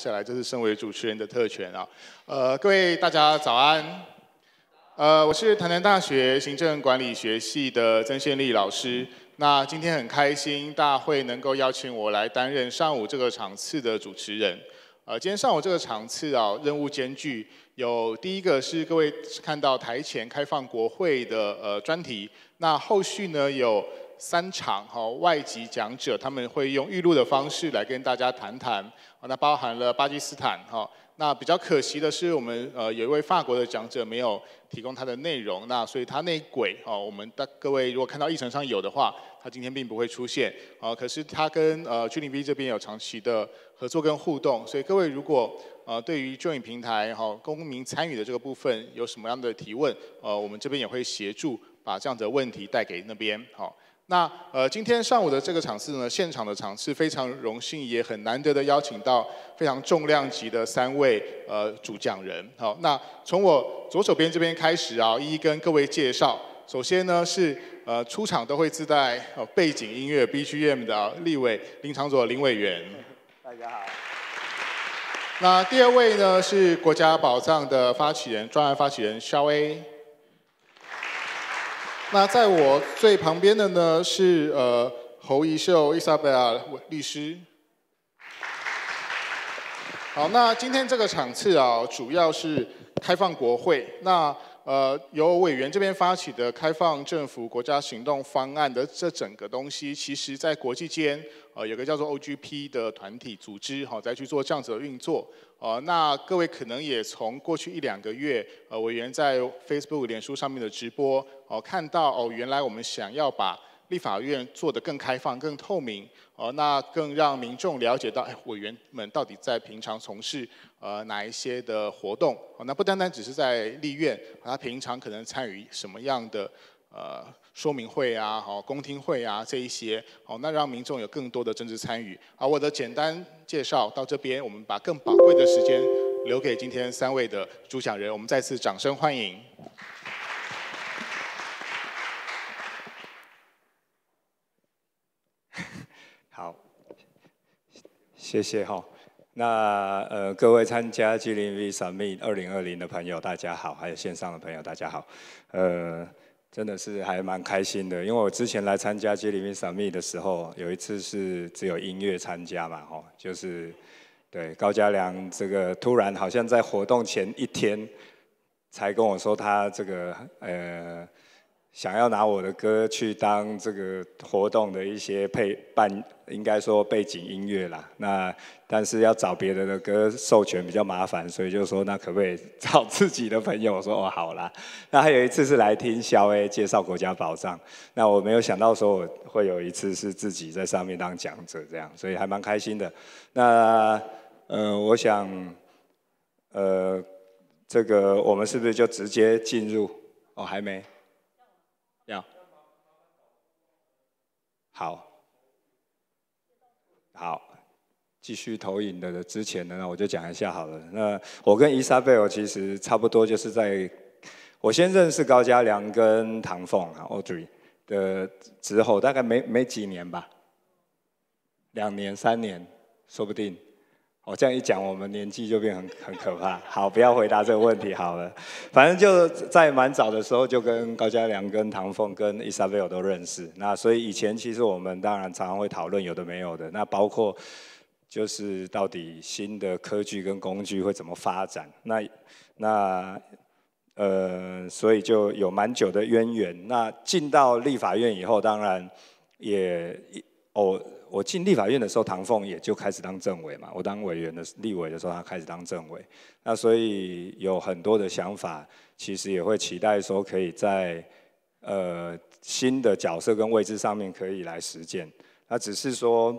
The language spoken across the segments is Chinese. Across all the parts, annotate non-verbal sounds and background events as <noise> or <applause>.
下来这是身为主持人的特权啊！呃，各位大家早安，呃，我是台南大学行政管理学系的曾宪立老师。那今天很开心，大会能够邀请我来担任上午这个场次的主持人。呃，今天上午这个场次啊，任务艰巨，有第一个是各位看到台前开放国会的呃专题，那后续呢有三场哈外籍讲者，他们会用预录的方式来跟大家谈谈。那包含了巴基斯坦，哈那比较可惜的是，我们呃有一位法国的讲者没有提供他的内容，那所以他内鬼哦，我们大各位如果看到议程上有的话，他今天并不会出现，啊，可是他跟呃 G2B 这边有长期的合作跟互动，所以各位如果呃对于 Join 平台哈公民参与的这个部分有什么样的提问，呃，我们这边也会协助把这样的问题带给那边，哈。那呃，今天上午的这个场次呢，现场的场次非常荣幸，也很难得的邀请到非常重量级的三位呃主讲人。好，那从我左手边这边开始啊，一一跟各位介绍。首先呢是呃出场都会自带呃背景音乐 BGM 的啊，立委林长左林委员。<laughs> 大家好。那第二位呢是国家宝藏的发起人、专案发起人肖巍。那在我最旁边的呢是呃侯怡秀伊莎贝尔律师。好，那今天这个场次啊，主要是开放国会。那。呃，由委员这边发起的开放政府国家行动方案的这整个东西，其实在国际间，呃，有个叫做 OGP 的团体组织，好在去做这样子的运作。呃，那各位可能也从过去一两个月，呃，委员在 Facebook、脸书上面的直播，哦，看到哦，原来我们想要把立法院做得更开放、更透明。哦，那更让民众了解到，哎，委员们到底在平常从事呃哪一些的活动？哦，那不单单只是在立院，他平常可能参与什么样的呃说明会啊、好公听会啊这一些？哦，那让民众有更多的政治参与。好，我的简单介绍到这边，我们把更宝贵的时间留给今天三位的主讲人，我们再次掌声欢迎。谢谢哈，那呃各位参加《G 零 V Summit》二零二零的朋友，大家好，还有线上的朋友，大家好，呃，真的是还蛮开心的，因为我之前来参加《G 零 V Summit》的时候，有一次是只有音乐参加嘛，哈，就是对高嘉良这个突然好像在活动前一天才跟我说他这个呃。想要拿我的歌去当这个活动的一些配伴，应该说背景音乐啦。那但是要找别人的歌授权比较麻烦，所以就说那可不可以找自己的朋友？我说哦，好啦。那还有一次是来听肖 A 介绍国家宝藏。那我没有想到说我会有一次是自己在上面当讲者这样，所以还蛮开心的。那嗯，我想，呃，这个我们是不是就直接进入？哦，还没。好，好，继续投影的之前的，呢，我就讲一下好了。那我跟伊莎贝尔其实差不多，就是在我先认识高家良跟唐凤啊 Audrey 的之后，大概没没几年吧，两年、三年，说不定。我这样一讲，我们年纪就变很很可怕。好，不要回答这个问题好了。反正就在蛮早的时候，就跟高嘉良、跟唐凤、跟 Isabel 都认识。那所以以前其实我们当然常常会讨论有的没有的。那包括就是到底新的科技跟工具会怎么发展。那那呃，所以就有蛮久的渊源。那进到立法院以后，当然也偶。我进立法院的时候，唐凤也就开始当政委嘛。我当委员的立委的时候，他开始当政委。那所以有很多的想法，其实也会期待说可以在呃新的角色跟位置上面可以来实践。那只是说，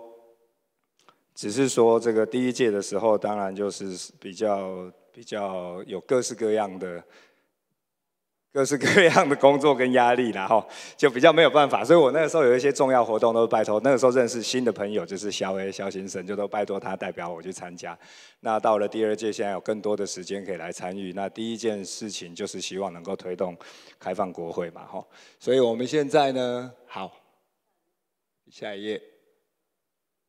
只是说这个第一届的时候，当然就是比较比较有各式各样的。各式各样的工作跟压力，然后 <laughs> 就比较没有办法，所以我那个时候有一些重要活动都拜托。那个时候认识新的朋友，就是肖 A 肖先生，就都拜托他代表我去参加。那到了第二届，现在有更多的时间可以来参与。那第一件事情就是希望能够推动开放国会嘛，哈。所以我们现在呢，好，下一页，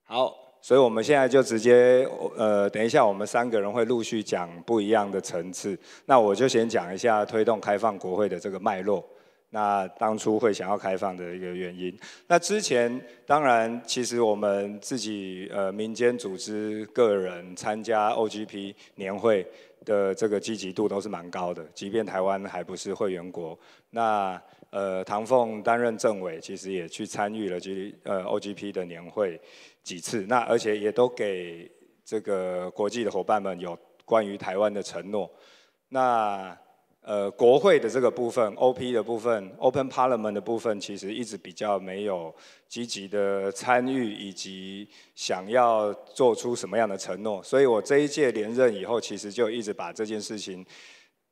好。所以我们现在就直接，呃，等一下，我们三个人会陆续讲不一样的层次。那我就先讲一下推动开放国会的这个脉络。那当初会想要开放的一个原因，那之前当然其实我们自己呃民间组织个人参加 OGP 年会的这个积极度都是蛮高的，即便台湾还不是会员国。那呃，唐凤担任政委，其实也去参与了，其实呃 OGP 的年会。几次，那而且也都给这个国际的伙伴们有关于台湾的承诺。那呃，国会的这个部分，OP 的部分，Open Parliament 的部分，其实一直比较没有积极的参与，以及想要做出什么样的承诺。所以我这一届连任以后，其实就一直把这件事情，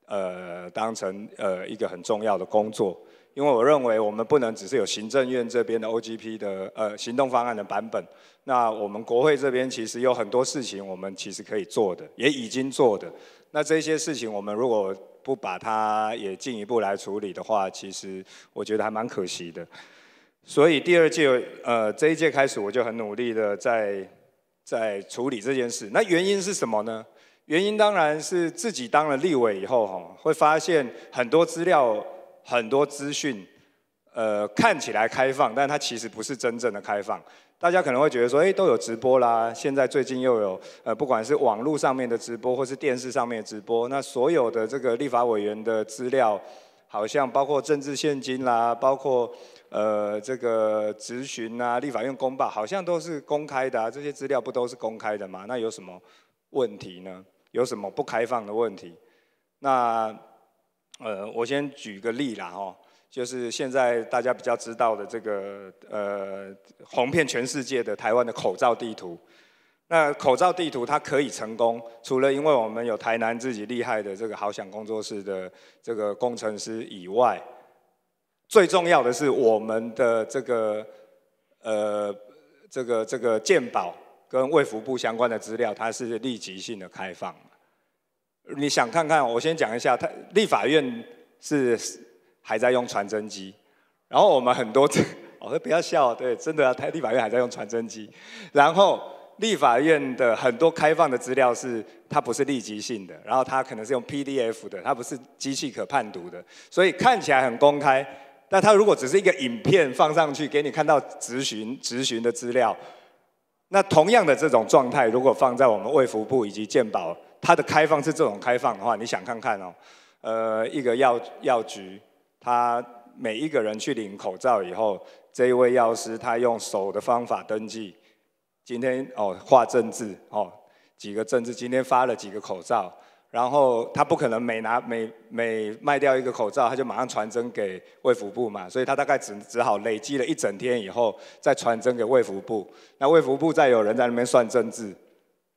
呃，当成呃一个很重要的工作。因为我认为我们不能只是有行政院这边的 OGP 的呃行动方案的版本，那我们国会这边其实有很多事情我们其实可以做的，也已经做的。那这些事情我们如果不把它也进一步来处理的话，其实我觉得还蛮可惜的。所以第二届呃这一届开始我就很努力的在在处理这件事。那原因是什么呢？原因当然是自己当了立委以后哈，会发现很多资料。很多资讯，呃，看起来开放，但它其实不是真正的开放。大家可能会觉得说，哎，都有直播啦，现在最近又有，呃，不管是网络上面的直播，或是电视上面的直播，那所有的这个立法委员的资料，好像包括政治现金啦，包括呃这个咨询啊，立法院公报，好像都是公开的啊，这些资料不都是公开的吗？那有什么问题呢？有什么不开放的问题？那？呃，我先举个例啦，哦，就是现在大家比较知道的这个呃，哄骗全世界的台湾的口罩地图。那口罩地图它可以成功，除了因为我们有台南自己厉害的这个好想工作室的这个工程师以外，最重要的是我们的这个呃，这个这个鉴宝跟卫福部相关的资料，它是立即性的开放。你想看看？我先讲一下，他立法院是还在用传真机，然后我们很多，我 <laughs> 说不要笑，对，真的，他立法院还在用传真机。然后立法院的很多开放的资料是它不是立即性的，然后它可能是用 PDF 的，它不是机器可判读的，所以看起来很公开。但它如果只是一个影片放上去，给你看到咨询、咨询的资料，那同样的这种状态，如果放在我们卫福部以及健保，它的开放是这种开放的话，你想看看哦，呃，一个药药局，他每一个人去领口罩以后，这一位药师他用手的方法登记，今天哦画政治哦几个政治，今天发了几个口罩，然后他不可能每拿每每卖掉一个口罩，他就马上传真给卫福部嘛，所以他大概只只好累积了一整天以后再传真给卫福部，那卫福部再有人在那边算政治，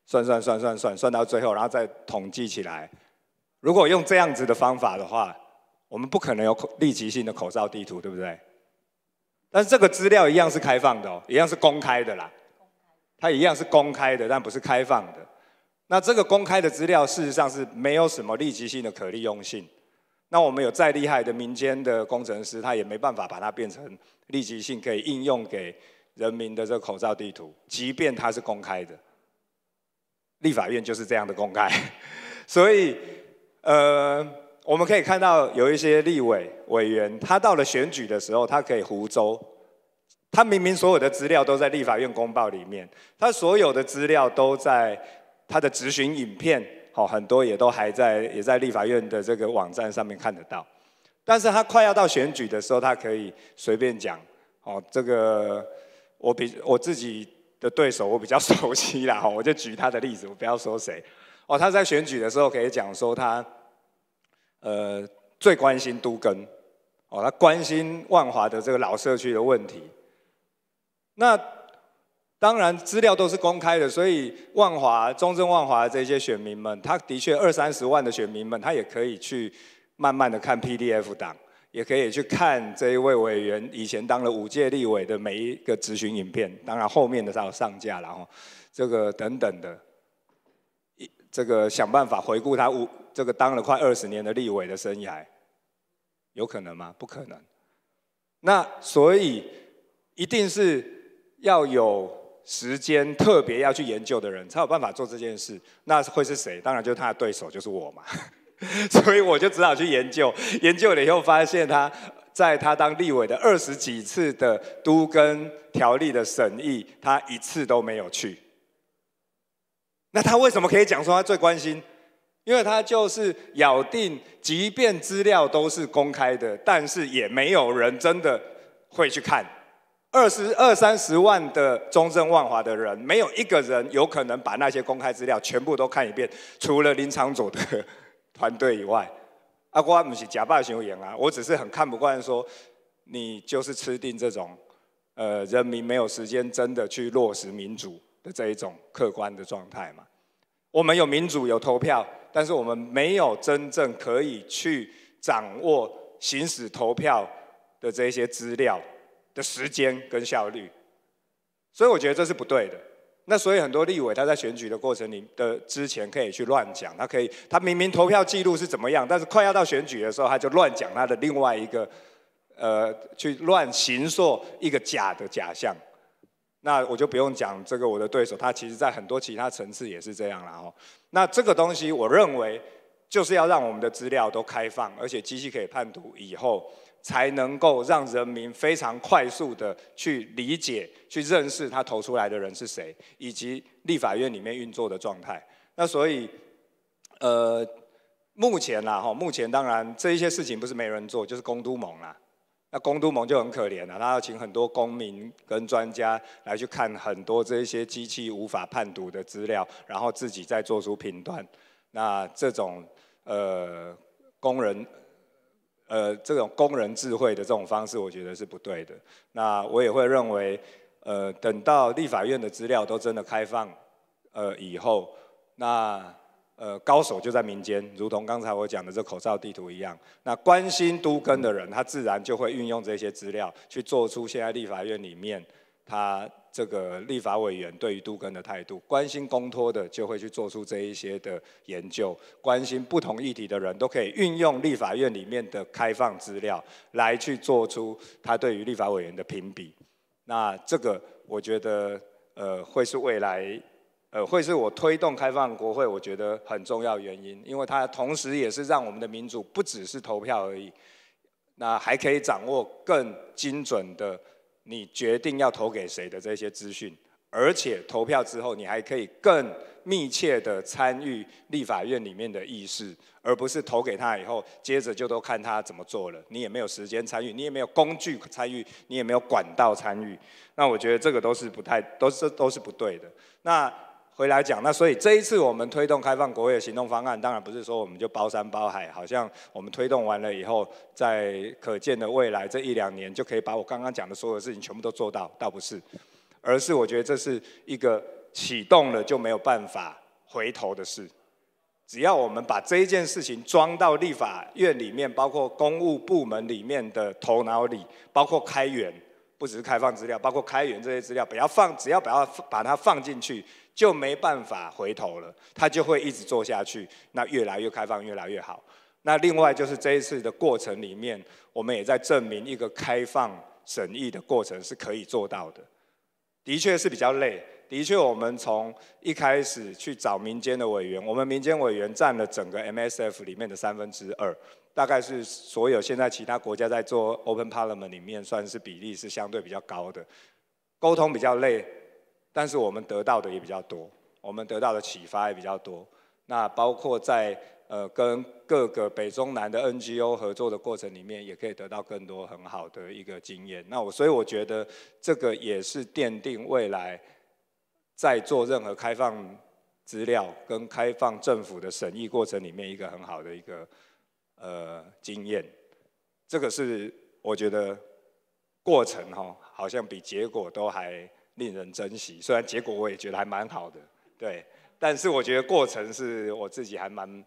算算算算算算到最后，然后再统计起来。如果用这样子的方法的话，我们不可能有口立即性的口罩地图，对不对？但是这个资料一样是开放的哦，一样是公开的啦。它一样是公开的，但不是开放的。那这个公开的资料，事实上是没有什么立即性的可利用性。那我们有再厉害的民间的工程师，他也没办法把它变成立即性可以应用给人民的这个口罩地图，即便它是公开的。立法院就是这样的公开，<laughs> 所以，呃，我们可以看到有一些立委委员，他到了选举的时候，他可以胡诌，他明明所有的资料都在立法院公报里面，他所有的资料都在他的执行影片，好，很多也都还在，也在立法院的这个网站上面看得到，但是他快要到选举的时候，他可以随便讲，好，这个我比我自己。的对手我比较 <laughs> 熟悉啦，我就举他的例子，我不要说谁。哦，他在选举的时候可以讲说他，呃，最关心都更，哦，他关心万华的这个老社区的问题。那当然资料都是公开的，所以万华中正万华这些选民们，他的确二三十万的选民们，他也可以去慢慢的看 PDF 档。也可以去看这一位委员以前当了五届立委的每一个执询影片，当然后面的他有上架了哈，这个等等的，一这个想办法回顾他五这个当了快二十年的立委的生涯，有可能吗？不可能。那所以一定是要有时间特别要去研究的人，才有办法做这件事。那会是谁？当然就是他的对手，就是我嘛。<laughs> 所以我就只好去研究，研究了以后发现，他在他当立委的二十几次的都跟条例的审议，他一次都没有去。那他为什么可以讲说他最关心？因为他就是咬定，即便资料都是公开的，但是也没有人真的会去看。二十二三十万的中正万华的人，没有一个人有可能把那些公开资料全部都看一遍，除了林长佐的。团队以外，阿光不是假扮修言啊，我只是很看不惯说你就是吃定这种，呃，人民没有时间真的去落实民主的这一种客观的状态嘛。我们有民主有投票，但是我们没有真正可以去掌握行使投票的这些资料的时间跟效率，所以我觉得这是不对的。那所以很多立委他在选举的过程里的之前可以去乱讲，他可以，他明明投票记录是怎么样，但是快要到选举的时候他就乱讲他的另外一个，呃，去乱行说一个假的假象。那我就不用讲这个我的对手，他其实在很多其他层次也是这样了哦。那这个东西我认为就是要让我们的资料都开放，而且机器可以判读以后。才能够让人民非常快速的去理解、去认识他投出来的人是谁，以及立法院里面运作的状态。那所以，呃，目前啦，哈，目前当然这一些事情不是没人做，就是公都盟啦。那公都盟就很可怜了，他要请很多公民跟专家来去看很多这一些机器无法判读的资料，然后自己再做出评断。那这种，呃，工人。呃，这种工人智慧的这种方式，我觉得是不对的。那我也会认为，呃，等到立法院的资料都真的开放，呃以后，那呃高手就在民间，如同刚才我讲的这口罩地图一样，那关心都更的人，他自然就会运用这些资料，去做出现在立法院里面他。这个立法委员对于杜根的态度，关心公托的就会去做出这一些的研究，关心不同议题的人都可以运用立法院里面的开放资料来去做出他对于立法委员的评比。那这个我觉得呃会是未来呃会是我推动开放国会我觉得很重要原因，因为它同时也是让我们的民主不只是投票而已，那还可以掌握更精准的。你决定要投给谁的这些资讯，而且投票之后，你还可以更密切的参与立法院里面的议事，而不是投给他以后，接着就都看他怎么做了。你也没有时间参与，你也没有工具参与，你也没有管道参与。那我觉得这个都是不太，都是都是不对的。那。回来讲那，所以这一次我们推动开放国会的行动方案，当然不是说我们就包山包海，好像我们推动完了以后，在可见的未来这一两年就可以把我刚刚讲的所有事情全部都做到，倒不是，而是我觉得这是一个启动了就没有办法回头的事。只要我们把这一件事情装到立法院里面，包括公务部门里面的头脑里，包括开源，不只是开放资料，包括开源这些资料，不要放，只要把它把它放进去。就没办法回头了，他就会一直做下去，那越来越开放，越来越好。那另外就是这一次的过程里面，我们也在证明一个开放审议的过程是可以做到的。的确是比较累，的确我们从一开始去找民间的委员，我们民间委员占了整个 MSF 里面的三分之二，大概是所有现在其他国家在做 Open Parliament 里面算是比例是相对比较高的，沟通比较累。但是我们得到的也比较多，我们得到的启发也比较多。那包括在呃跟各个北中南的 NGO 合作的过程里面，也可以得到更多很好的一个经验。那我所以我觉得这个也是奠定未来在做任何开放资料跟开放政府的审议过程里面一个很好的一个呃经验。这个是我觉得过程哈，好像比结果都还。令人珍惜，虽然结果我也觉得还蛮好的，对，但是我觉得过程是我自己还蛮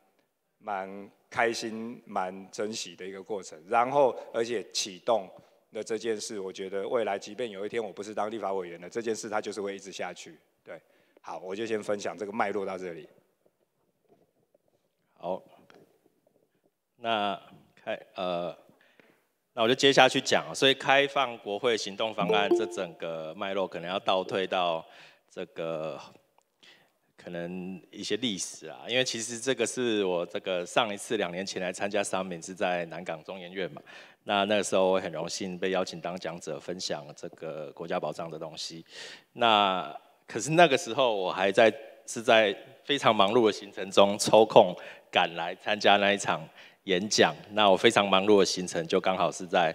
蛮开心、蛮珍惜的一个过程。然后，而且启动的这件事，我觉得未来即便有一天我不是当立法委员了，这件事它就是会一直下去。对，好，我就先分享这个脉络到这里。好，那开呃。那我就接下去讲，所以开放国会行动方案这整个脉络可能要倒退到这个可能一些历史啊，因为其实这个是我这个上一次两年前来参加三民是在南港中研院嘛，那那个时候我很荣幸被邀请当讲者分享这个国家保障的东西，那可是那个时候我还在是在非常忙碌的行程中抽空赶来参加那一场。演讲，那我非常忙碌的行程就刚好是在，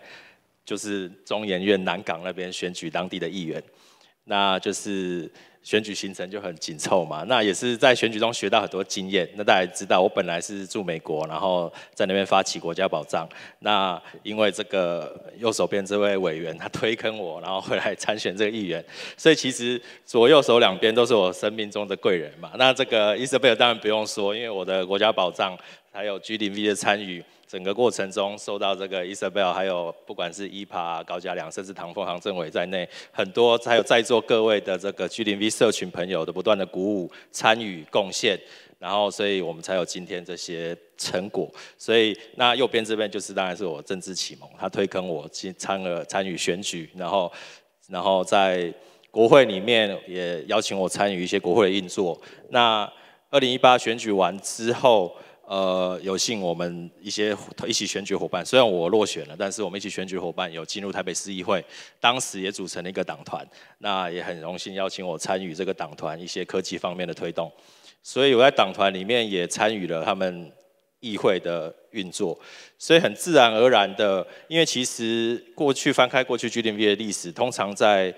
就是中研院南港那边选举当地的议员，那就是选举行程就很紧凑嘛。那也是在选举中学到很多经验。那大家知道，我本来是住美国，然后在那边发起国家保障。那因为这个右手边这位委员他推坑我，然后回来参选这个议员，所以其实左右手两边都是我生命中的贵人嘛。那这个伊莎贝尔当然不用说，因为我的国家保障。还有 G 零 V 的参与，整个过程中受到这个 Isabel，还有不管是 EPA 高嘉良，甚至唐风、杭政委在内，很多还有在座各位的这个 G 零 V 社群朋友的不断的鼓舞、参与、贡献，然后所以我们才有今天这些成果。所以那右边这边就是当然是我政治启蒙，他推坑我进参了参与选举，然后然后在国会里面也邀请我参与一些国会的运作。那二零一八选举完之后。呃，有幸我们一些一起选举伙伴，虽然我落选了，但是我们一起选举伙伴有进入台北市议会，当时也组成了一个党团，那也很荣幸邀请我参与这个党团一些科技方面的推动，所以我在党团里面也参与了他们议会的运作，所以很自然而然的，因为其实过去翻开过去 G D P 的历史，通常在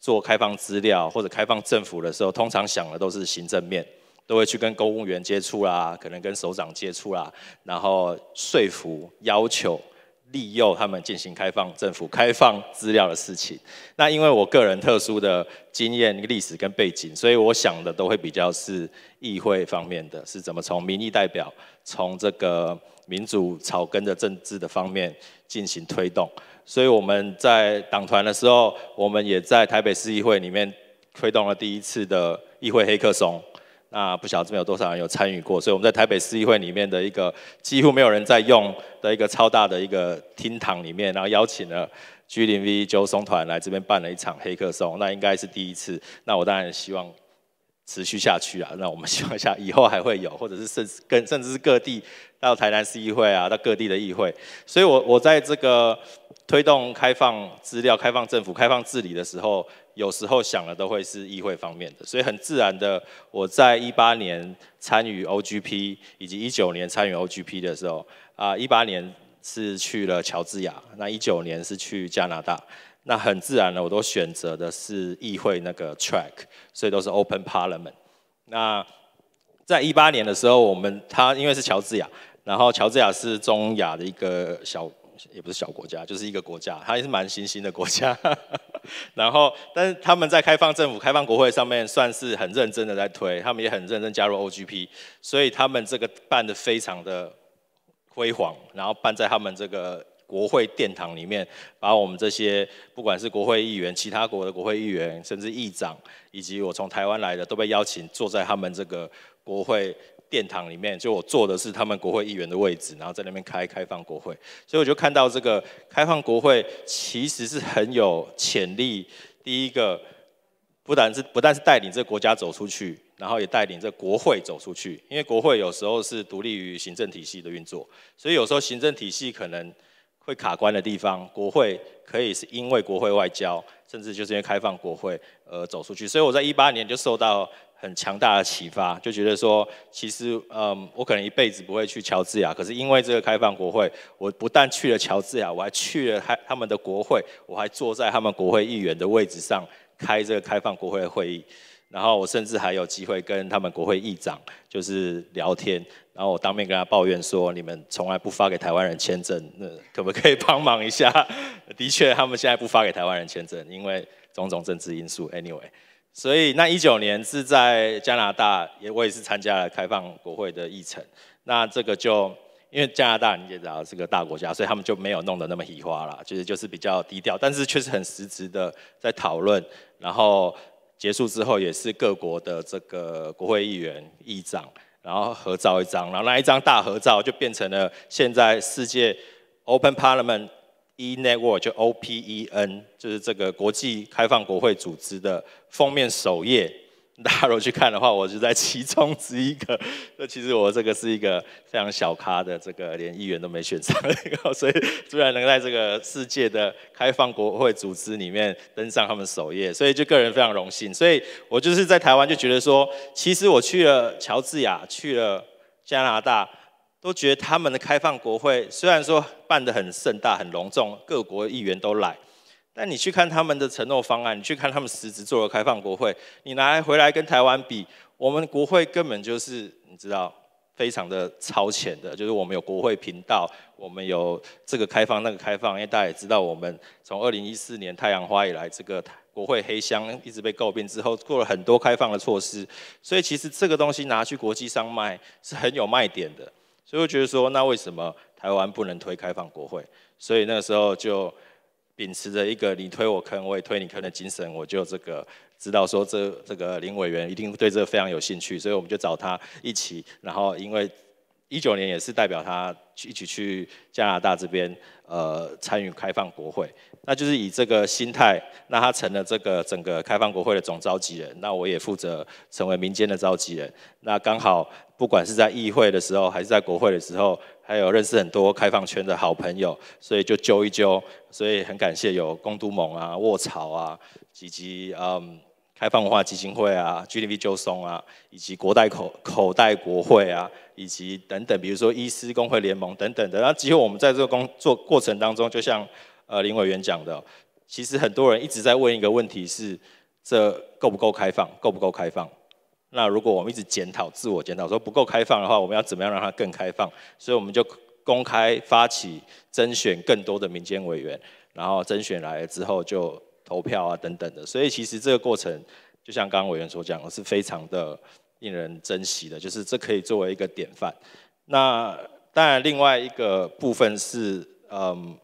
做开放资料或者开放政府的时候，通常想的都是行政面。都会去跟公务员接触啦，可能跟首长接触啦，然后说服、要求、利诱他们进行开放政府、开放资料的事情。那因为我个人特殊的经验、历史跟背景，所以我想的都会比较是议会方面的，是怎么从民意代表、从这个民主草根的政治的方面进行推动。所以我们在党团的时候，我们也在台北市议会里面推动了第一次的议会黑客松。那不晓得这边有多少人有参与过，所以我们在台北市议会里面的一个几乎没有人在用的一个超大的一个厅堂里面，然后邀请了 G 零 V 揪松团来这边办了一场黑客松，那应该是第一次。那我当然希望持续下去啊，那我们希望下以后还会有，或者是甚更甚至是各地到台南市议会啊，到各地的议会。所以，我我在这个推动开放资料、开放政府、开放治理的时候。有时候想的都会是议会方面的，所以很自然的，我在一八年参与 OGP，以及一九年参与 OGP 的时候，啊，一八年是去了乔治亚，那一九年是去加拿大，那很自然的，我都选择的是议会那个 track，所以都是 Open Parliament。那在一八年的时候，我们他因为是乔治亚，然后乔治亚是中亚的一个小。也不是小国家，就是一个国家，它也是蛮新兴的国家。<laughs> 然后，但是他们在开放政府、开放国会上面算是很认真的在推，他们也很认真加入 OGP，所以他们这个办的非常的辉煌，然后办在他们这个国会殿堂里面，把我们这些不管是国会议员、其他国的国会议员，甚至议长，以及我从台湾来的都被邀请坐在他们这个国会。殿堂里面，就我坐的是他们国会议员的位置，然后在那边开开放国会，所以我就看到这个开放国会其实是很有潜力。第一个，不但是不但是带领这个国家走出去，然后也带领这个国会走出去，因为国会有时候是独立于行政体系的运作，所以有时候行政体系可能会卡关的地方，国会可以是因为国会外交，甚至就是因为开放国会，而走出去。所以我在一八年就受到。很强大的启发，就觉得说，其实，嗯，我可能一辈子不会去乔治亚，可是因为这个开放国会，我不但去了乔治亚，我还去了，他他们的国会，我还坐在他们国会议员的位置上开这个开放国会的会议，然后我甚至还有机会跟他们国会议长就是聊天，然后我当面跟他抱怨说，你们从来不发给台湾人签证，那可不可以帮忙一下？<laughs> 的确，他们现在不发给台湾人签证，因为种种政治因素。Anyway。所以那一九年是在加拿大，也我也是参加了开放国会的议程。那这个就因为加拿大，你也知道是个大国家，所以他们就没有弄得那么喜花了，其实就是比较低调，但是确实很实质的在讨论。然后结束之后，也是各国的这个国会议员、议长，然后合照一张，然后那一张大合照就变成了现在世界 Open Parliament。eNetwork 就 Open 就是这个国际开放国会组织的封面首页，大家如果去看的话，我是在其中之一个。那其实我这个是一个非常小咖的，这个连议员都没选上的，<laughs> 所以居然能在这个世界的开放国会组织里面登上他们首页，所以就个人非常荣幸。所以，我就是在台湾就觉得说，其实我去了乔治亚，去了加拿大。都觉得他们的开放国会虽然说办得很盛大、很隆重，各国议员都来，但你去看他们的承诺方案，你去看他们实质做的开放国会，你拿回来跟台湾比，我们国会根本就是你知道非常的超前的，就是我们有国会频道，我们有这个开放那个开放，因为大家也知道，我们从二零一四年太阳花以来，这个国会黑箱一直被诟病之后，做了很多开放的措施，所以其实这个东西拿去国际上卖是很有卖点的。所以我觉得说，那为什么台湾不能推开放国会？所以那个时候就秉持着一个你推我坑，我也推你坑的精神，我就这个知道说这这个林委员一定对这个非常有兴趣，所以我们就找他一起，然后因为一九年也是代表他一起去加拿大这边呃参与开放国会，那就是以这个心态，那他成了这个整个开放国会的总召集人，那我也负责成为民间的召集人，那刚好。不管是在议会的时候，还是在国会的时候，还有认识很多开放圈的好朋友，所以就揪一揪。所以很感谢有公都盟啊、卧槽啊，以及嗯开放文化基金会啊、g d v 就松啊，以及国代口口袋国会啊，以及等等，比如说医师工会联盟等等的。那其实我们在这个工作过程当中，就像呃林委员讲的，其实很多人一直在问一个问题是，这够不够开放？够不够开放？那如果我们一直检讨、自我检讨，说不够开放的话，我们要怎么样让它更开放？所以我们就公开发起征选更多的民间委员，然后征选来了之后就投票啊等等的。所以其实这个过程，就像刚刚委员所讲，的是非常的令人珍惜的，就是这可以作为一个典范。那当然另外一个部分是，嗯，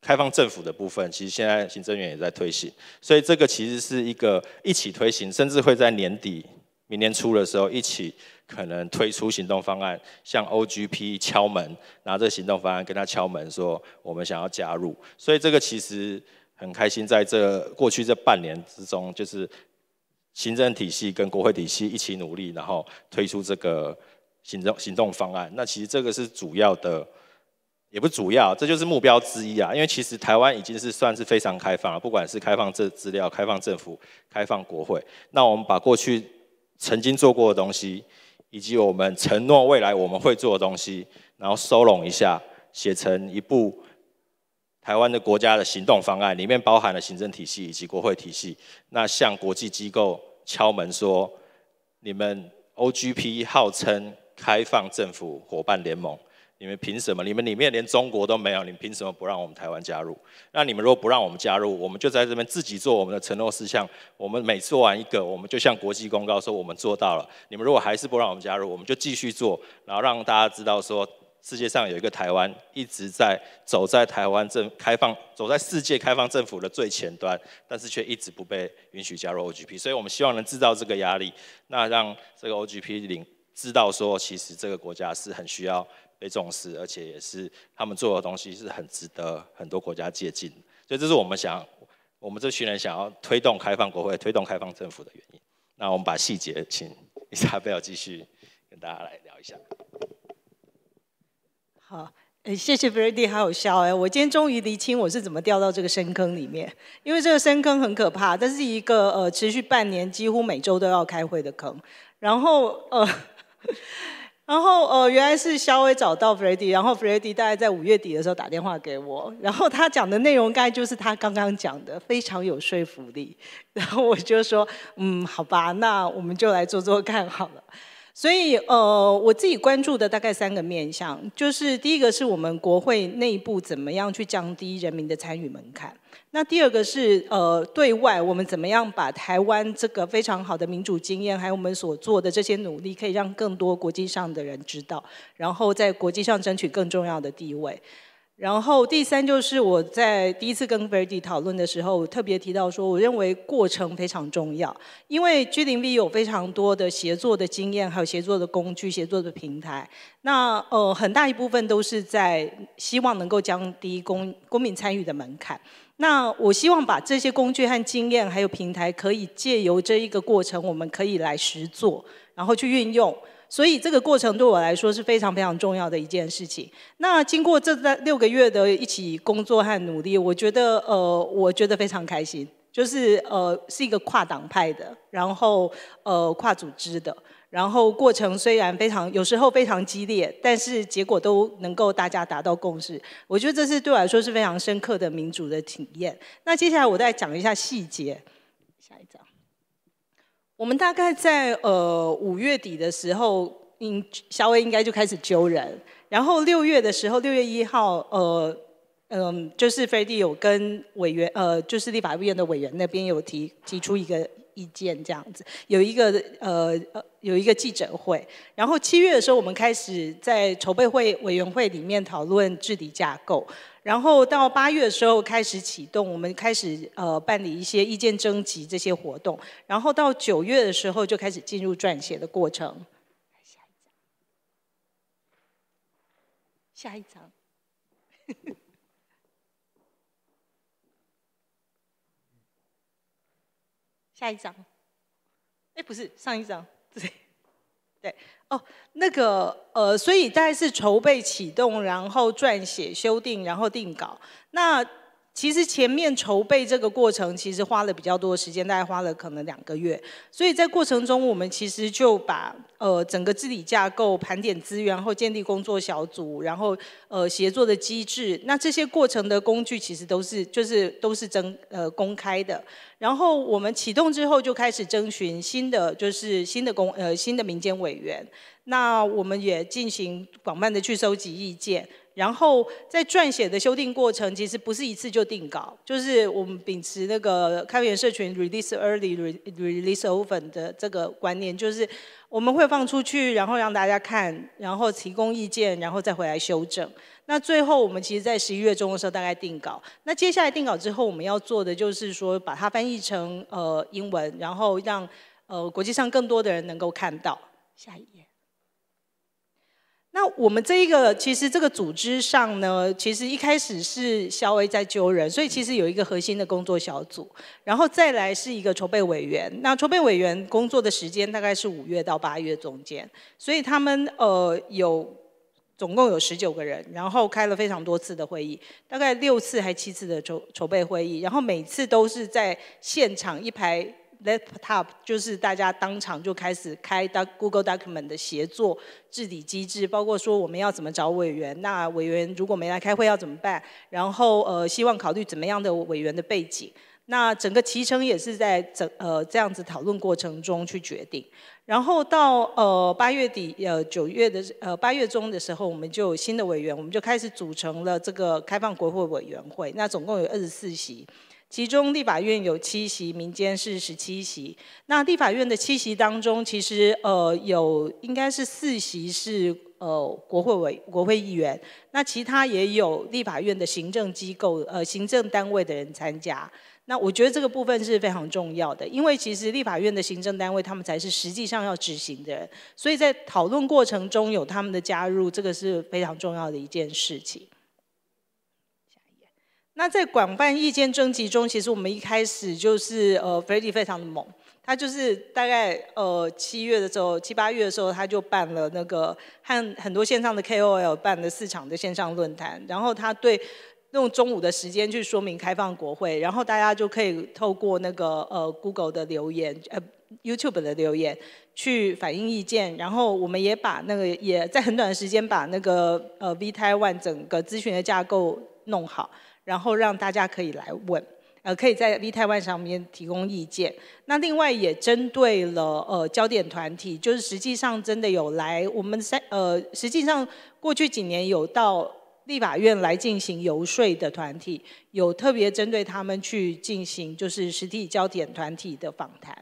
开放政府的部分，其实现在行政院也在推行，所以这个其实是一个一起推行，甚至会在年底。明年初的时候，一起可能推出行动方案，向 o g p 敲门，拿这行动方案跟他敲门，说我们想要加入。所以这个其实很开心，在这过去这半年之中，就是行政体系跟国会体系一起努力，然后推出这个行动行动方案。那其实这个是主要的，也不主要，这就是目标之一啊。因为其实台湾已经是算是非常开放了，不管是开放这资料、开放政府、开放国会。那我们把过去曾经做过的东西，以及我们承诺未来我们会做的东西，然后收拢一下，写成一部台湾的国家的行动方案，里面包含了行政体系以及国会体系，那向国际机构敲门说，你们 OGP 号称开放政府伙伴联盟。你们凭什么？你们里面连中国都没有，你们凭什么不让我们台湾加入？那你们如果不让我们加入，我们就在这边自己做我们的承诺事项。我们每做完一个，我们就向国际公告说我们做到了。你们如果还是不让我们加入，我们就继续做，然后让大家知道说世界上有一个台湾一直在走在台湾政开放、走在世界开放政府的最前端，但是却一直不被允许加入 OGP。所以我们希望能制造这个压力，那让这个 OGP 领知道说，其实这个国家是很需要。被重视，而且也是他们做的东西是很值得很多国家借鉴，所以这是我们想，我们这群人想要推动开放国会、推动开放政府的原因。那我们把细节，请伊莎贝尔继续跟大家来聊一下。好，谢谢 v e r d y 好笑哎，我今天终于理清我是怎么掉到这个深坑里面，因为这个深坑很可怕，这是一个呃持续半年、几乎每周都要开会的坑，然后呃。然后，呃，原来是肖威找到 Freddy，然后 Freddy 大概在五月底的时候打电话给我，然后他讲的内容，该就是他刚刚讲的，非常有说服力。然后我就说，嗯，好吧，那我们就来做做看好了。<laughs> 所以，呃，我自己关注的大概三个面向，就是第一个是我们国会内部怎么样去降低人民的参与门槛。那第二个是呃，对外我们怎么样把台湾这个非常好的民主经验，还有我们所做的这些努力，可以让更多国际上的人知道，然后在国际上争取更重要的地位。然后第三就是我在第一次跟 Verdi 讨论的时候，特别提到说，我认为过程非常重要，因为 G 零 B 有非常多的协作的经验，还有协作的工具、协作的平台。那呃，很大一部分都是在希望能够降低公公民参与的门槛。那我希望把这些工具和经验，还有平台，可以借由这一个过程，我们可以来实做，然后去运用。所以这个过程对我来说是非常非常重要的一件事情。那经过这在六个月的一起工作和努力，我觉得呃，我觉得非常开心，就是呃，是一个跨党派的，然后呃，跨组织的。然后过程虽然非常，有时候非常激烈，但是结果都能够大家达到共识。我觉得这是对我来说是非常深刻的民主的体验。那接下来我再讲一下细节。下一张，我们大概在呃五月底的时候，应稍微应该就开始揪人。然后六月的时候，六月一号，呃，嗯，就是飞地有跟委员，呃，就是立法院的委员那边有提提出一个。意见这样子，有一个呃呃有一个记者会，然后七月的时候我们开始在筹备会委员会里面讨论治理架构，然后到八月的时候开始启动，我们开始呃办理一些意见征集这些活动，然后到九月的时候就开始进入撰写的过程。下一张。下一张。<laughs> 下一张，哎，不是上一张，对，<laughs> 对，哦，那个，呃，所以大概是筹备启动，然后撰写、修订，然后定稿。那其实前面筹备这个过程，其实花了比较多的时间，大概花了可能两个月。所以在过程中，我们其实就把呃整个治理架构、盘点资源后建立工作小组，然后呃协作的机制。那这些过程的工具其实都是就是都是征呃公开的。然后我们启动之后就开始征询新的就是新的公呃新的民间委员。那我们也进行广泛的去收集意见。然后在撰写的修订过程，其实不是一次就定稿，就是我们秉持那个开源社群 release early, release often 的这个观念，就是我们会放出去，然后让大家看，然后提供意见，然后再回来修正。那最后我们其实，在十一月中的时候大概定稿。那接下来定稿之后，我们要做的就是说，把它翻译成呃英文，然后让呃国际上更多的人能够看到。下一页。那我们这一个其实这个组织上呢，其实一开始是肖威在揪人，所以其实有一个核心的工作小组，然后再来是一个筹备委员。那筹备委员工作的时间大概是五月到八月中间，所以他们呃有总共有十九个人，然后开了非常多次的会议，大概六次还七次的筹筹备会议，然后每次都是在现场一排。Laptop 就是大家当场就开始开 Google Document 的协作治理机制，包括说我们要怎么找委员，那委员如果没来开会要怎么办？然后呃，希望考虑怎么样的委员的背景。那整个提成也是在整呃这样子讨论过程中去决定。然后到呃八月底呃九月的呃八月中的时候，我们就有新的委员，我们就开始组成了这个开放国会委员会。那总共有二十四席。其中立法院有七席，民间是十七席。那立法院的七席当中，其实呃有应该是四席是呃国会委国会议员，那其他也有立法院的行政机构呃行政单位的人参加。那我觉得这个部分是非常重要的，因为其实立法院的行政单位他们才是实际上要执行的人，所以在讨论过程中有他们的加入，这个是非常重要的一件事情。那在广泛意见征集中，其实我们一开始就是呃，Freddie 非常的猛，他就是大概呃七月的时候，七八月的时候他就办了那个和很多线上的 KOL 办了四场的线上论坛，然后他对用中午的时间去说明开放国会，然后大家就可以透过那个呃 Google 的留言呃 YouTube 的留言去反映意见，然后我们也把那个也在很短的时间把那个呃 V Taiwan 整个咨询的架构弄好。然后让大家可以来问，呃，可以在立台湾上面提供意见。那另外也针对了呃焦点团体，就是实际上真的有来我们三呃，实际上过去几年有到立法院来进行游说的团体，有特别针对他们去进行就是实体焦点团体的访谈。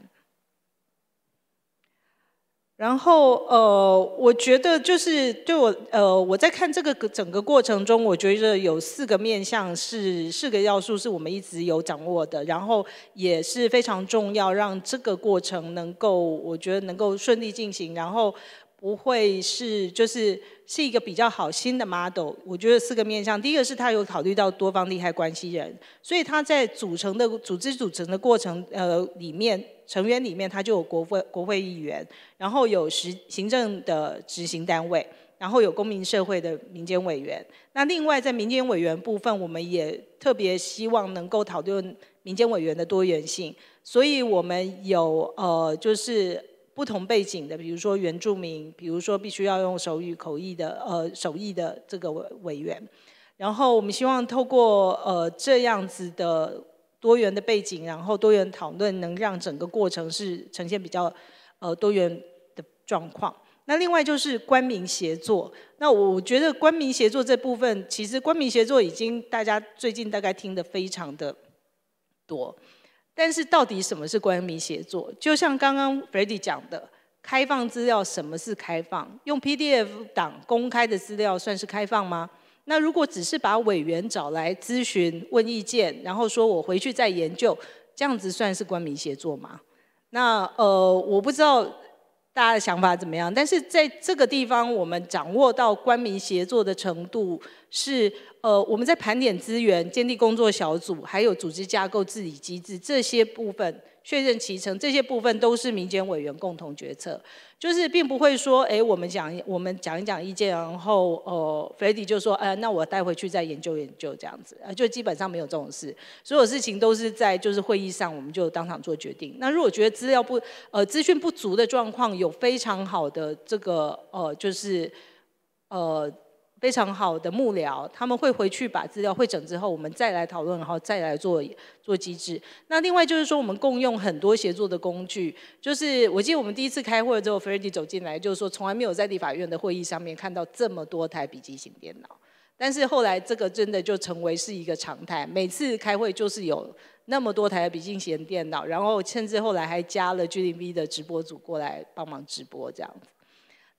然后，呃，我觉得就是对我，呃，我在看这个整个过程中，我觉得有四个面向是四个要素是我们一直有掌握的，然后也是非常重要，让这个过程能够，我觉得能够顺利进行，然后。不会是，就是是一个比较好心的 model。我觉得四个面向，第一个是他有考虑到多方利害关系人，所以他在组成的组织组成的过程，呃，里面成员里面，他就有国会国会议员，然后有实行政的执行单位，然后有公民社会的民间委员。那另外在民间委员部分，我们也特别希望能够讨论民间委员的多元性，所以我们有呃，就是。不同背景的，比如说原住民，比如说必须要用手语口译的，呃，手译的这个委委员。然后我们希望透过呃这样子的多元的背景，然后多元讨论，能让整个过程是呈现比较呃多元的状况。那另外就是官民协作。那我觉得官民协作这部分，其实官民协作已经大家最近大概听得非常的多。但是到底什么是官民协作？就像刚刚 Freddy 讲的，开放资料，什么是开放？用 PDF 档公开的资料算是开放吗？那如果只是把委员找来咨询、问意见，然后说我回去再研究，这样子算是官民协作吗？那呃，我不知道。大家的想法怎么样？但是在这个地方，我们掌握到官民协作的程度是，呃，我们在盘点资源、建立工作小组，还有组织架构、治理机制这些部分。确认其成，这些部分都是民间委员共同决策，就是并不会说，哎，我们讲我们讲一讲意见，然后，呃，弗迪就说，呃，那我带回去再研究研究这样子，啊，就基本上没有这种事，所有事情都是在就是会议上，我们就当场做决定。那如果觉得资料不，呃，资讯不足的状况，有非常好的这个，呃，就是，呃。非常好的幕僚，他们会回去把资料会整之后，我们再来讨论，然后再来做做机制。那另外就是说，我们共用很多协作的工具。就是我记得我们第一次开会之后 f r e d d y 走进来，就是说从来没有在立法院的会议上面看到这么多台笔记型电脑。但是后来这个真的就成为是一个常态，每次开会就是有那么多台笔记型电脑，然后甚至后来还加了 g D v 的直播组过来帮忙直播这样子。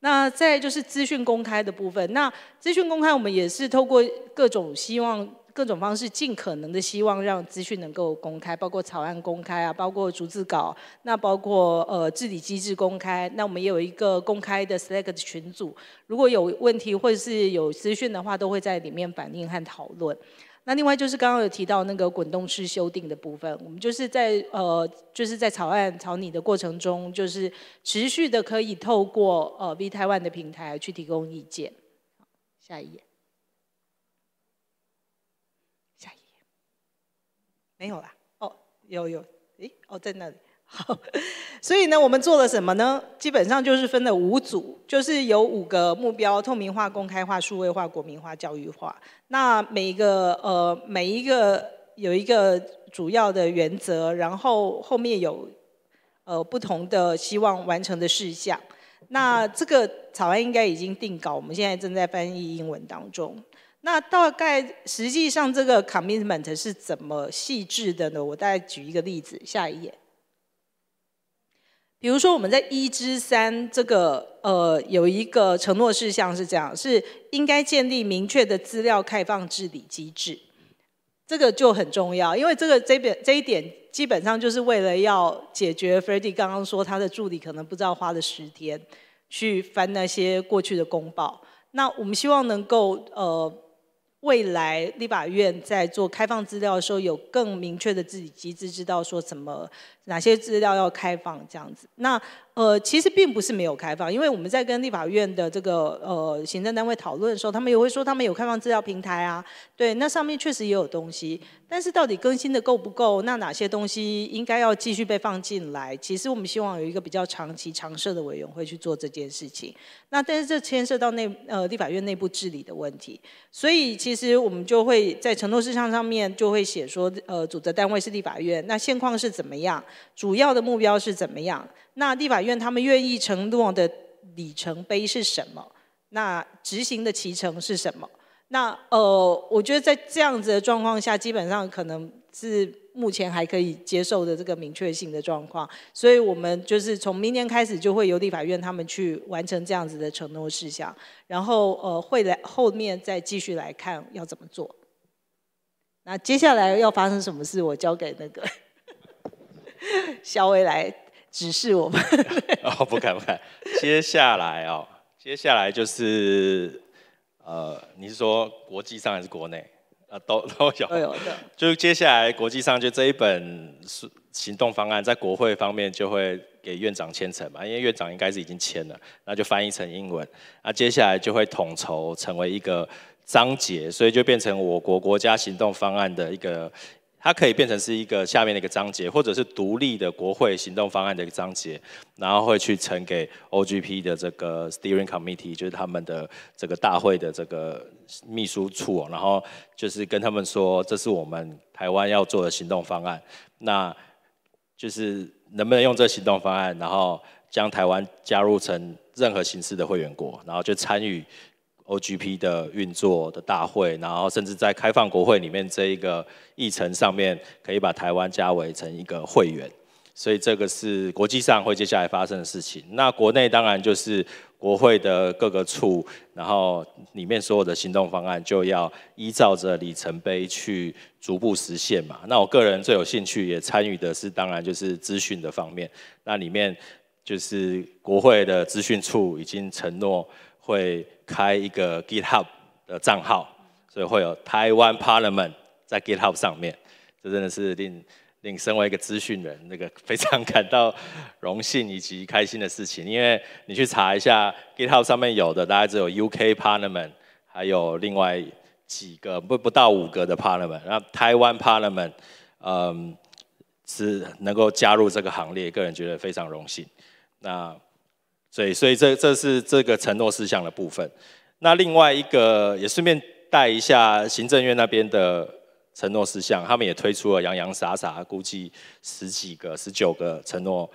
那再就是资讯公开的部分。那资讯公开，我们也是透过各种希望、各种方式，尽可能的希望让资讯能够公开，包括草案公开啊，包括逐字稿，那包括呃治理机制公开。那我们也有一个公开的 Slack 的群组，如果有问题或者是有资讯的话，都会在里面反映和讨论。那另外就是刚刚有提到那个滚动式修订的部分，我们就是在呃就是在草案草拟的过程中，就是持续的可以透过呃 V Taiwan 的平台去提供意见。下一页，下一页，没有啦？哦，有有，诶，哦，在那里。<laughs> 所以呢，我们做了什么呢？基本上就是分了五组，就是有五个目标：透明化、公开化、数位化、国民化、教育化。那每一个呃，每一个有一个主要的原则，然后后面有呃不同的希望完成的事项。那这个草案应该已经定稿，我们现在正在翻译英文当中。那大概实际上这个 commitment 是怎么细致的呢？我再举一个例子，下一页。比如说，我们在一之三这个呃，有一个承诺事项是这样，是应该建立明确的资料开放治理机制，这个就很重要，因为这个这边这一点基本上就是为了要解决 f r e d d y 刚刚说他的助理可能不知道花了十天去翻那些过去的公报。那我们希望能够呃，未来立法院在做开放资料的时候，有更明确的治理机制，知道说什么。哪些资料要开放？这样子，那呃，其实并不是没有开放，因为我们在跟立法院的这个呃行政单位讨论的时候，他们也会说他们有开放资料平台啊。对，那上面确实也有东西，但是到底更新的够不够？那哪些东西应该要继续被放进来？其实我们希望有一个比较长期常设的委员会去做这件事情。那但是这牵涉到内呃立法院内部治理的问题，所以其实我们就会在承诺事项上面就会写说呃，主责单位是立法院，那现况是怎么样？主要的目标是怎么样？那立法院他们愿意承诺的里程碑是什么？那执行的骑程是什么？那呃，我觉得在这样子的状况下，基本上可能是目前还可以接受的这个明确性的状况。所以我们就是从明年开始，就会由立法院他们去完成这样子的承诺事项，然后呃，会来后面再继续来看要怎么做。那接下来要发生什么事，我交给那个。肖 <laughs> 薇来指示我们 <laughs> 哦，不敢不敢。接下来哦，接下来就是呃，你是说国际上还是国内？啊，都 <laughs> 都有都有。就是接下来国际上就这一本是行动方案，在国会方面就会给院长签成嘛，因为院长应该是已经签了，那就翻译成英文。那接下来就会统筹成为一个章节，所以就变成我国国家行动方案的一个。它可以变成是一个下面的一个章节，或者是独立的国会行动方案的一个章节，然后会去呈给 OGP 的这个 Steering Committee，就是他们的这个大会的这个秘书处，然后就是跟他们说，这是我们台湾要做的行动方案，那就是能不能用这行动方案，然后将台湾加入成任何形式的会员国，然后就参与。OGP 的运作的大会，然后甚至在开放国会里面这一个议程上面，可以把台湾加为成一个会员，所以这个是国际上会接下来发生的事情。那国内当然就是国会的各个处，然后里面所有的行动方案就要依照着里程碑去逐步实现嘛。那我个人最有兴趣也参与的是，当然就是资讯的方面。那里面就是国会的资讯处已经承诺。会开一个 GitHub 的账号，所以会有台湾 Parliament 在 GitHub 上面。这真的是令令身为一个资讯人，那个非常感到荣幸以及开心的事情。因为你去查一下 GitHub 上面有的，大概只有 UK Parliament，还有另外几个不不到五个的 Parliament，那台湾 Parliament 嗯。是能够加入这个行列，个人觉得非常荣幸。那所以，所以这这是这个承诺事项的部分。那另外一个也顺便带一下行政院那边的承诺事项，他们也推出了洋洋洒洒估计十几个、十九个承诺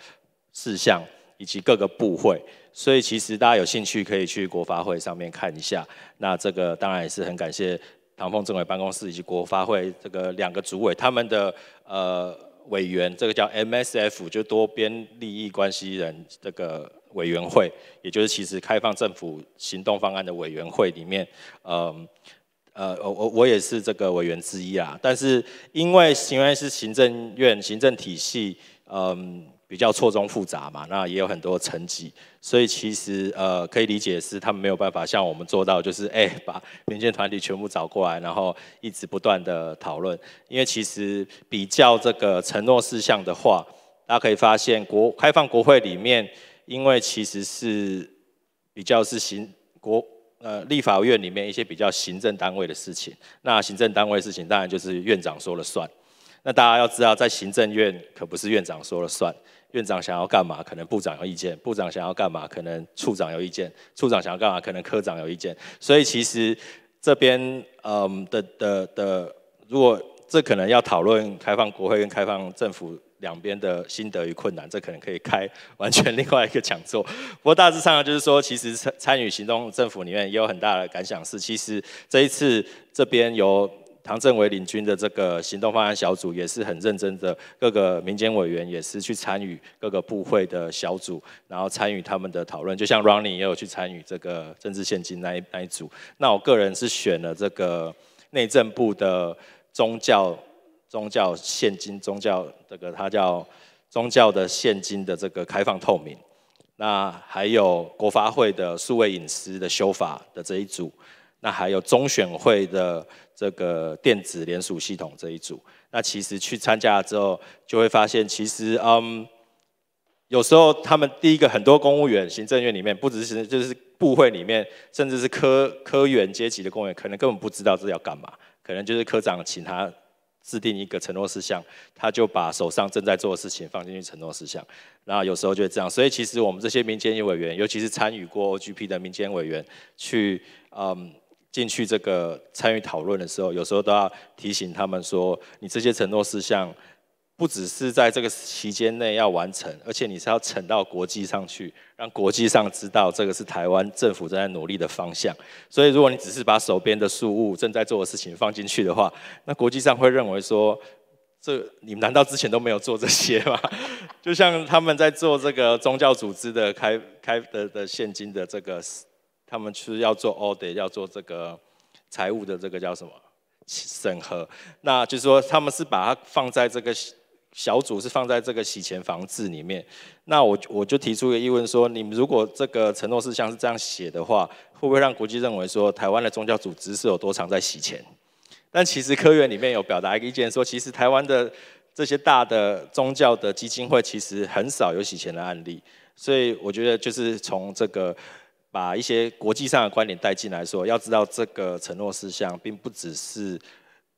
事项，以及各个部会。所以其实大家有兴趣可以去国发会上面看一下。那这个当然也是很感谢唐凤政委办公室以及国发会这个两个主委他们的呃委员，这个叫 MSF，就多边利益关系人这个。委员会，也就是其实开放政府行动方案的委员会里面，嗯，呃，我我也是这个委员之一啊。但是因为原是行政院行政体系，嗯，比较错综复杂嘛，那也有很多层级，所以其实呃，可以理解是他们没有办法像我们做到，就是哎，把民间团体全部找过来，然后一直不断的讨论。因为其实比较这个承诺事项的话，大家可以发现国开放国会里面。因为其实是比较是行国呃立法院里面一些比较行政单位的事情，那行政单位事情当然就是院长说了算。那大家要知道，在行政院可不是院长说了算，院长想要干嘛，可能部长有意见；部长想要干嘛，可能处长有意见；处长想要干嘛，可能科长有意见。所以其实这边嗯的的的，如果这可能要讨论开放国会跟开放政府。两边的心得与困难，这可能可以开完全另外一个讲座。不过大致上就是说，其实参参与行动政府里面也有很大的感想是，其实这一次这边由唐政委领军的这个行动方案小组，也是很认真的，各个民间委员也是去参与各个部会的小组，然后参与他们的讨论。就像 Ronnie 也有去参与这个政治现金那一那一组。那我个人是选了这个内政部的宗教。宗教现金宗教这个它叫宗教的现金的这个开放透明，那还有国发会的数位隐私的修法的这一组，那还有中选会的这个电子联署系统这一组，那其实去参加之后就会发现，其实嗯，有时候他们第一个很多公务员行政院里面不只是就是部会里面，甚至是科科员阶级的公务员，可能根本不知道这要干嘛，可能就是科长请他。制定一个承诺事项，他就把手上正在做的事情放进去承诺事项，那有时候就会这样。所以其实我们这些民间委员，尤其是参与过 OGP 的民间委员，去嗯进去这个参与讨论的时候，有时候都要提醒他们说，你这些承诺事项。不只是在这个期间内要完成，而且你是要呈到国际上去，让国际上知道这个是台湾政府正在努力的方向。所以，如果你只是把手边的事务、正在做的事情放进去的话，那国际上会认为说，这你难道之前都没有做这些吗？<laughs> 就像他们在做这个宗教组织的开开的的现金的这个，他们是要做 audit，要做这个财务的这个叫什么审核？那就是说他们是把它放在这个。小组是放在这个洗钱防治里面，那我我就提出一个疑问说，你们如果这个承诺事项是这样写的话，会不会让国际认为说台湾的宗教组织是有多常在洗钱？但其实科院里面有表达一个意见说，其实台湾的这些大的宗教的基金会其实很少有洗钱的案例，所以我觉得就是从这个把一些国际上的观点带进来说，要知道这个承诺事项并不只是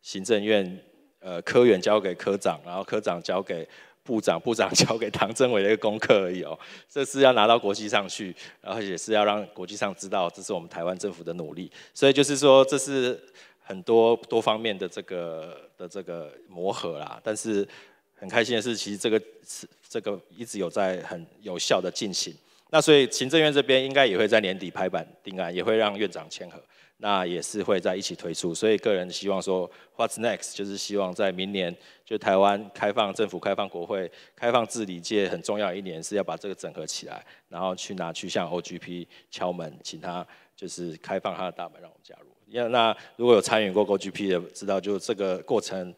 行政院。呃，科员交给科长，然后科长交给部长，部长 <laughs> 交给唐政委的一个功课而已哦。这是要拿到国际上去，然后也是要让国际上知道这是我们台湾政府的努力。所以就是说，这是很多多方面的这个的这个磨合啦。但是很开心的是，其实这个是这个一直有在很有效的进行。那所以行政院这边应该也会在年底拍板定案，也会让院长签合。那也是会在一起推出，所以个人希望说，What's next？就是希望在明年，就台湾开放政府、开放国会、开放治理界很重要一年，是要把这个整合起来，然后去拿去向 OGP 敲门，请他就是开放他的大门，让我们加入。因为那如果有参与过 OGP 的，知道就这个过程，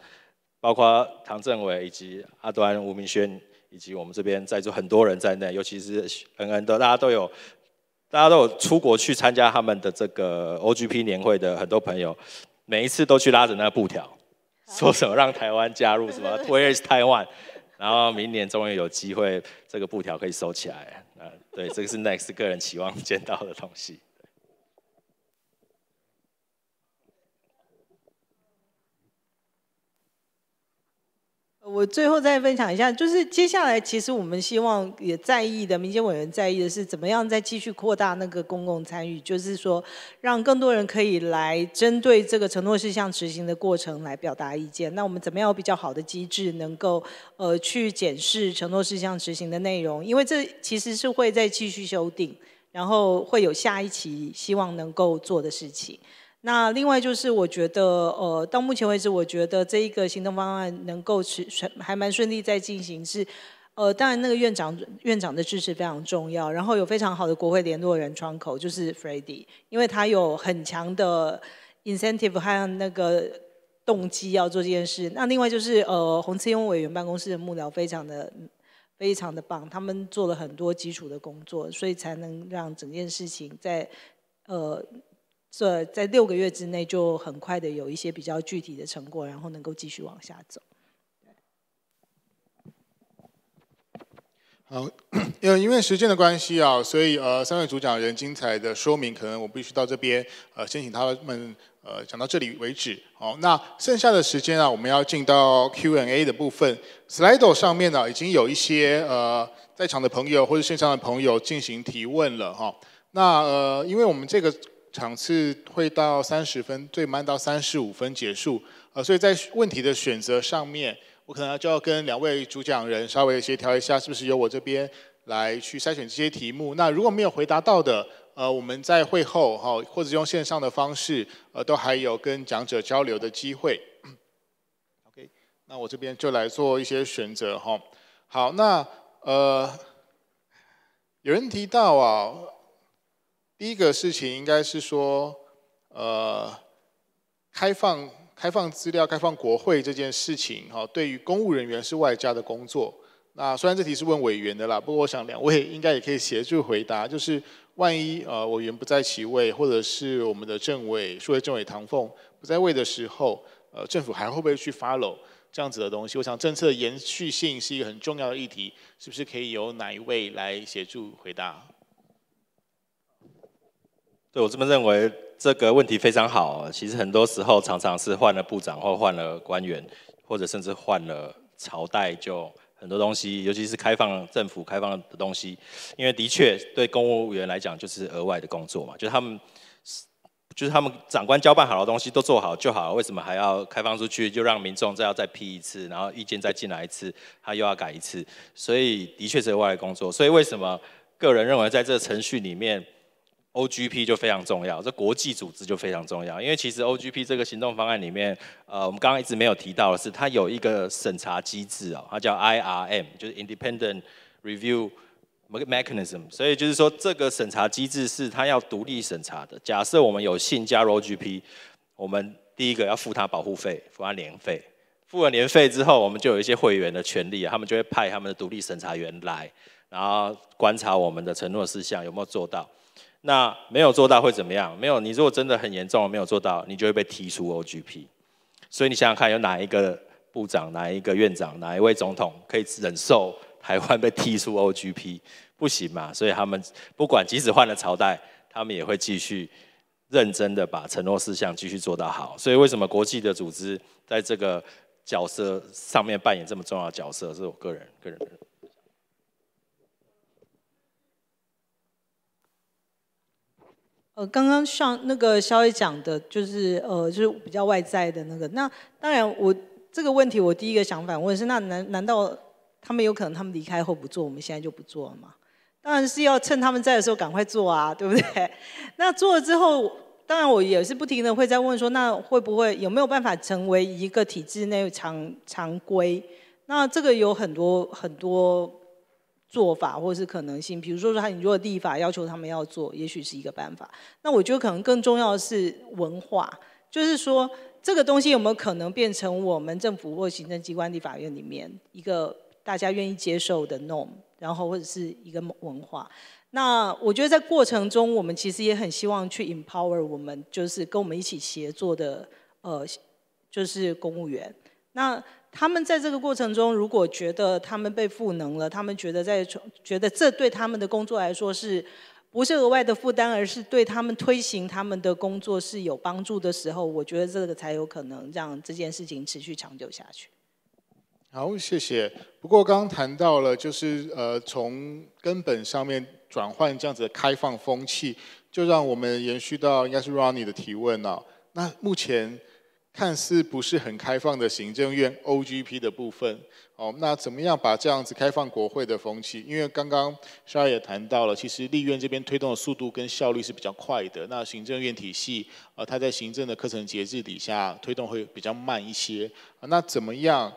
包括唐政委以及阿端、吴明轩，以及我们这边在座很多人在内，尤其是 N N 的，大家都有。大家都有出国去参加他们的这个 OGP 年会的很多朋友，每一次都去拉着那个布条，说什么让台湾加入什么，Where is Taiwan？然后明年终于有机会，这个布条可以收起来。啊，对，这个是 Next 个人期望见到的东西。我最后再分享一下，就是接下来其实我们希望也在意的，民间委员在意的是怎么样再继续扩大那个公共参与，就是说，让更多人可以来针对这个承诺事项执行的过程来表达意见。那我们怎么样比较好的机制能够呃去检视承诺事项执行的内容？因为这其实是会再继续修订，然后会有下一期希望能够做的事情。那另外就是，我觉得，呃，到目前为止，我觉得这一个行动方案能够持还蛮顺利在进行。是，呃，当然那个院长院长的支持非常重要，然后有非常好的国会联络人窗口，就是 f r e d d y 因为他有很强的 incentive 和那个动机要做这件事。那另外就是，呃，红参委员办公室的幕僚非常的非常的棒，他们做了很多基础的工作，所以才能让整件事情在，呃。所以在六个月之内就很快的有一些比较具体的成果，然后能够继续往下走。好，<coughs> 因为因为时间的关系啊，所以呃三位主讲人精彩的说明，可能我必须到这边呃，先请他们呃讲到这里为止。好，那剩下的时间啊，我们要进到 Q&A 的部分。Slide 上面呢，已经有一些呃在场的朋友或者线上的朋友进行提问了哈。那呃，因为我们这个。场次会到三十分，最慢到三十五分结束。呃，所以在问题的选择上面，我可能就要跟两位主讲人稍微协调一下，是不是由我这边来去筛选这些题目？那如果没有回答到的，呃，我们在会后哈，或者用线上的方式，呃，都还有跟讲者交流的机会。<clears throat> OK，那我这边就来做一些选择哈。好，那呃，有人提到啊。第一个事情应该是说，呃，开放开放资料、开放国会这件事情，哈，对于公务人员是外加的工作。那虽然这题是问委员的啦，不过我想两位应该也可以协助回答。就是万一呃委员不在其位，或者是我们的政委，数位政委唐凤不在位的时候，呃，政府还会不会去 follow 这样子的东西？我想政策延续性是一个很重要的议题，是不是可以由哪一位来协助回答？对，我这么认为，这个问题非常好。其实很多时候常常是换了部长，或换了官员，或者甚至换了朝代，就很多东西，尤其是开放政府、开放的东西，因为的确对公务员来讲就是额外的工作嘛。就是他们，就是他们长官交办好的东西都做好就好，为什么还要开放出去，就让民众再要再批一次，然后意见再进来一次，他又要改一次。所以的确是额外的工作。所以为什么个人认为在这个程序里面？OGP 就非常重要，这国际组织就非常重要。因为其实 OGP 这个行动方案里面，呃，我们刚刚一直没有提到的是，它有一个审查机制哦，它叫 IRM，就是 Independent Review Mechanism。所以就是说，这个审查机制是它要独立审查的。假设我们有幸加入 o GP，我们第一个要付它保护费，付它年费。付了年费之后，我们就有一些会员的权利啊，他们就会派他们的独立审查员来，然后观察我们的承诺事项有没有做到。那没有做到会怎么样？没有，你如果真的很严重，没有做到，你就会被踢出 OGP。所以你想想看，有哪一个部长、哪一个院长、哪一位总统可以忍受台湾被踢出 OGP？不行嘛。所以他们不管即使换了朝代，他们也会继续认真的把承诺事项继续做到好。所以为什么国际的组织在这个角色上面扮演这么重要的角色？这是我个人，个人。呃，刚刚像那个肖伟讲的，就是呃，就是比较外在的那个。那当然，我这个问题我第一个想反问是，那难难道他们有可能他们离开后不做，我们现在就不做了吗？当然是要趁他们在的时候赶快做啊，对不对？<laughs> 那做了之后，当然我也是不停的会在问说，那会不会有没有办法成为一个体制内常常规？那这个有很多很多。做法或是可能性，比如说说他你如果立法要求他们要做，也许是一个办法。那我觉得可能更重要的是文化，就是说这个东西有没有可能变成我们政府或行政机关、地法院里面一个大家愿意接受的 norm，然后或者是一个文化。那我觉得在过程中，我们其实也很希望去 empower 我们，就是跟我们一起协作的呃，就是公务员。那他们在这个过程中，如果觉得他们被赋能了，他们觉得在觉得这对他们的工作来说是，不是额外的负担，而是对他们推行他们的工作是有帮助的时候，我觉得这个才有可能让这件事情持续长久下去。好，谢谢。不过刚刚谈到了，就是呃，从根本上面转换这样子的开放风气，就让我们延续到应该是 Ronnie 的提问了。那目前。看似不是很开放的行政院 OGP 的部分，哦，那怎么样把这样子开放国会的风气？因为刚刚莎也谈到了，其实立院这边推动的速度跟效率是比较快的。那行政院体系，呃，它在行政的课程节制底下推动会比较慢一些。那怎么样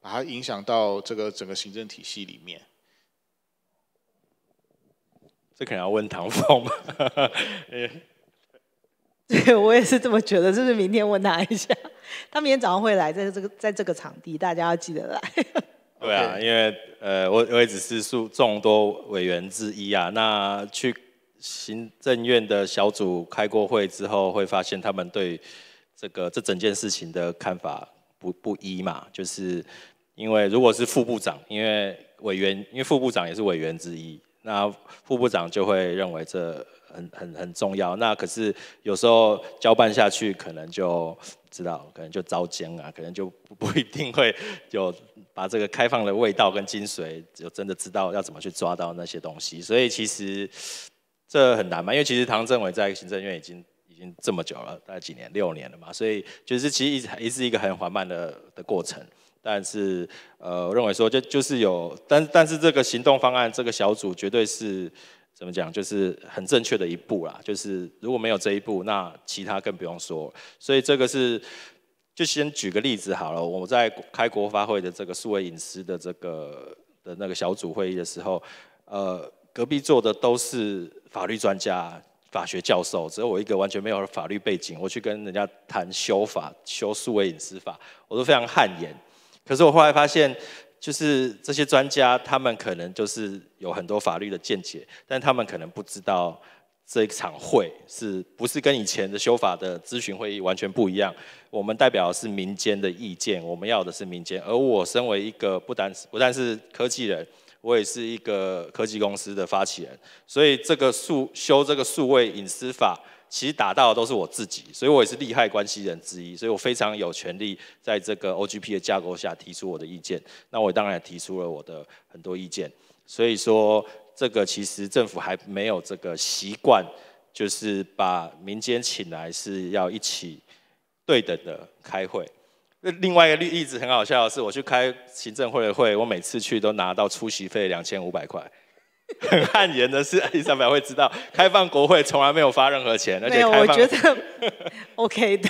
把它影响到这个整个行政体系里面？这可能要问唐凤。<laughs> 对，我也是这么觉得。就是明天问他一下？他明天早上会来，在这个，在这个场地，大家要记得来。对啊，因为呃，我我也只是数众多委员之一啊。那去行政院的小组开过会之后，会发现他们对这个这整件事情的看法不不一嘛。就是因为如果是副部长，因为委员，因为副部长也是委员之一。那副部长就会认为这很很很重要。那可是有时候交办下去，可能就知道，可能就遭奸啊，可能就不 <laughs> 一定会有把这个开放的味道跟精髓，就真的知道要怎么去抓到那些东西。所以其实这很难嘛，因为其实唐政委在行政院已经已经这么久了，大概几年六年了嘛，所以就是其实一直一直一个很缓慢的的过程。但是，呃，我认为说，就就是有，但但是这个行动方案，这个小组绝对是怎么讲，就是很正确的一步啦。就是如果没有这一步，那其他更不用说。所以这个是，就先举个例子好了。我在开国发会的这个数位隐私的这个的那个小组会议的时候，呃，隔壁坐的都是法律专家、法学教授，只有我一个完全没有法律背景，我去跟人家谈修法、修数位隐私法，我都非常汗颜。可是我后来发现，就是这些专家，他们可能就是有很多法律的见解，但他们可能不知道这一场会是不是跟以前的修法的咨询会议完全不一样。我们代表的是民间的意见，我们要的是民间。而我身为一个不单不但是科技人，我也是一个科技公司的发起人，所以这个数修这个数位隐私法。其实打到的都是我自己，所以我也是利害关系人之一，所以我非常有权利在这个 OGP 的架构下提出我的意见。那我当然也提出了我的很多意见。所以说，这个其实政府还没有这个习惯，就是把民间请来是要一起对等的开会。那另外一个例子很好笑的是，我去开行政会的会，我每次去都拿到出席费两千五百块。<laughs> 很汗颜的是，伊莎白会知道，开放国会从来没有发任何钱，而且我觉得 <laughs> OK 的。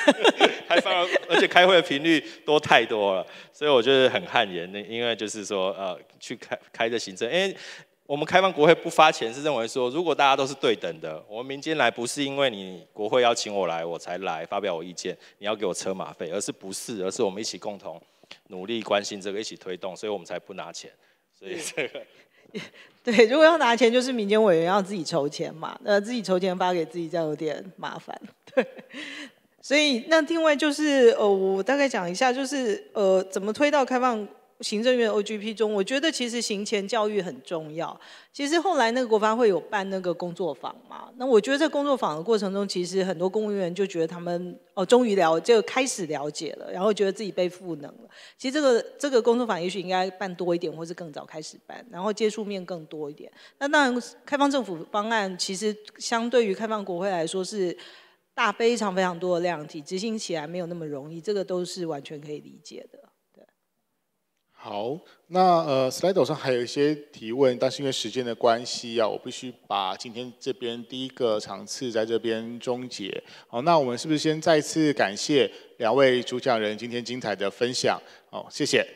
<laughs> 开放而且开会的频率多太多了，所以我觉得很汗颜。那因为就是说，呃，去开开这行政，因为我们开放国会不发钱，是认为说，如果大家都是对等的，我们民间来不是因为你国会邀请我来我才来发表我意见，你要给我车马费，而是不是，而是我们一起共同努力关心这个一起推动，所以我们才不拿钱，所以这个。<laughs> 对，如果要拿钱，就是民间委员要自己筹钱嘛，呃，自己筹钱发给自己，这样有点麻烦。对，所以那另外就是，呃，我大概讲一下，就是呃，怎么推到开放。行政院 OGP 中，我觉得其实行前教育很重要。其实后来那个国发会有办那个工作坊嘛？那我觉得在工作坊的过程中，其实很多公务员就觉得他们哦，终于了，就开始了解了，然后觉得自己被赋能了。其实这个这个工作坊也许应该办多一点，或是更早开始办，然后接触面更多一点。那当然，开放政府方案其实相对于开放国会来说是大非常非常多的量体，执行起来没有那么容易，这个都是完全可以理解的。好，那呃，slide 上还有一些提问，但是因为时间的关系啊，我必须把今天这边第一个场次在这边终结。好，那我们是不是先再次感谢两位主讲人今天精彩的分享？好，谢谢。